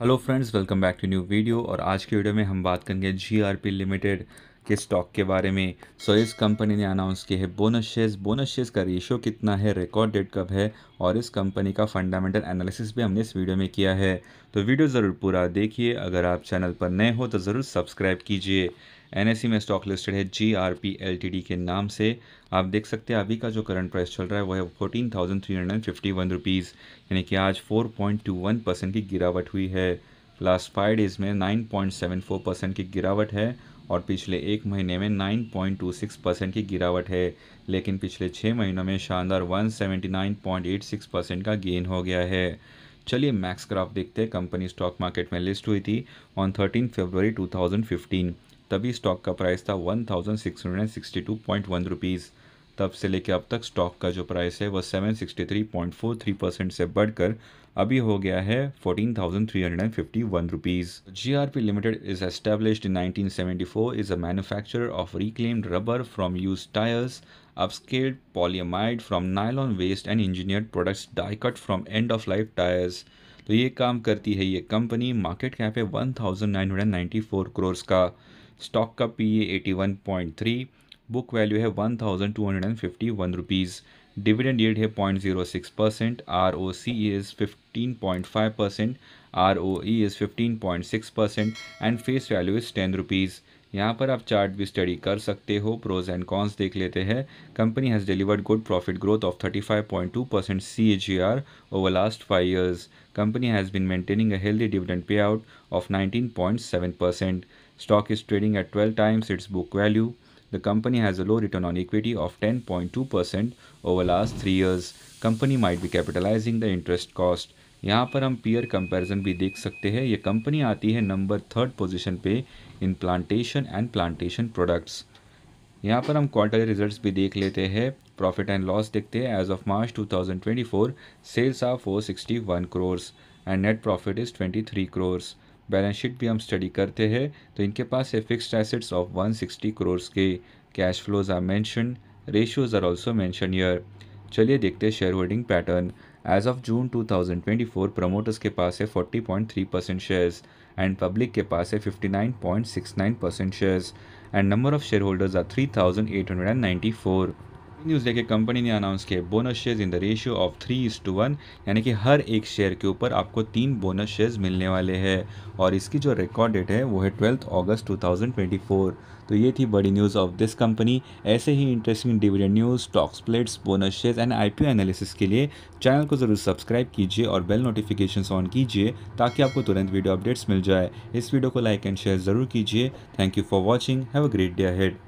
Hello friends welcome back to new video और आज के वीडियो में हम बात करेंगे जी आर पी लिमिटेड के स्टॉक के बारे में सो इस कंपनी ने अनाउंस किए है बोनस शेयर्स बोनस शेयर्स का रेशियो कितना है रिकॉर्ड डेट कब है और इस कंपनी का फंडामेंटल एनालिसिस भी हमने इस वीडियो में किया है तो वीडियो ज़रूर पूरा देखिए अगर आप चैनल पर नए हो तो ज़रूर सब्सक्राइब कीजिए एन e में स्टॉक लिस्टेड है G R P L T D के नाम से आप देख सकते हैं अभी का जो करंट प्राइस चल रहा है वो है fourteen thousand three hundred fifty one rupees यानी कि आज four point two one percent की गिरावट हुई है लास्ट फाइव डेज़ में nine point seven four percent की गिरावट है और पिछले एक महीने में 9.26 परसेंट की गिरावट है लेकिन पिछले छः महीनों में शानदार 179.86 परसेंट का गेन हो गया है चलिए मैक्स ग्राफ देखते हैं कंपनी स्टॉक मार्केट में लिस्ट हुई थी ऑन थर्टीन फेबररी 2015 तभी स्टॉक का प्राइस था वन थाउजेंड तब से लेकर अब तक स्टॉक का जो प्राइस है वह 763.43 परसेंट से बढ़कर अभी हो गया है fourteen thousand three hundred and fifty one rupees G R P limited is established in nineteen seventy four is a manufacture of reclaimed rubber from use tyres upscaled polyamide from nylon waste and engineered products die cut from end of life tyres तो ये काम करती है ये company market cap है four crores का stock का P A at book value है one thousand two hundred and fifty one rupees dividend yield है point zero six percent R O C is fifteen point five percent R O E is fifteen point six percent and face value is ten rupees यहाँ पर आप chart भी study कर सकते हो pros and cons देख लेते हैं company has delivered good profit growth of thirty five point two percent C A G R over last five years company has been maintaining a healthy dividend pay out of nineteen point seven percent stock is trading at twelve times its book value The company has a low return on equity of 10.2% over last three years. Company might be capitalizing the interest cost. यहाँ पर हम peer comparison भी देख सकते हैं ये company आती है नंबर थर्ड पोजीशन पे in plantation and plantation products यहाँ पर हम क्वार्टरली रिजल्ट्स भी देख लेते हैं प्रॉफिट एंड लॉस देखते हैं as of March 2024 sales are 461 crores and net profit is 23 crores balance sheet भी हम स्टडी करते हैं तो इनके पास है फिक्स्ड एसेट्स ऑफ 160 करोड़ के cash flows are mention ratios are also mention year चलिए देखते हैं share holding pattern as of June 2024 promoters के पास है 40.3 परसेंट शेयर्स एंड पब्लिक के पास है 59.69 percent shares and number of share holders are four news देखे कंपनी ने अनाउंस किया bonus share in the ratio of three is to one यानी कि हर एक शेयर के ऊपर आपको तीन बोनस शेयर्स मिलने वाले हैं और इसकी जो रिकॉर्ड डेट है वो है ट्वेल्थ अगस्त 2024 तो ये थी बड़ी न्यूज़ ऑफ दिस कंपनी ऐसे ही interesting dividend news stock splits bonus shares and I analysis के लिए चैनल को ज़रूर सब्सक्राइब कीजिए और बेल नोटिफिकेशन ऑन कीजिए ताकि आपको तुरंत वीडियो अपडेट्स मिल जाए इस वीडियो को लाइक एंड शेयर ज़रूर कीजिए thank you for watching have a great day head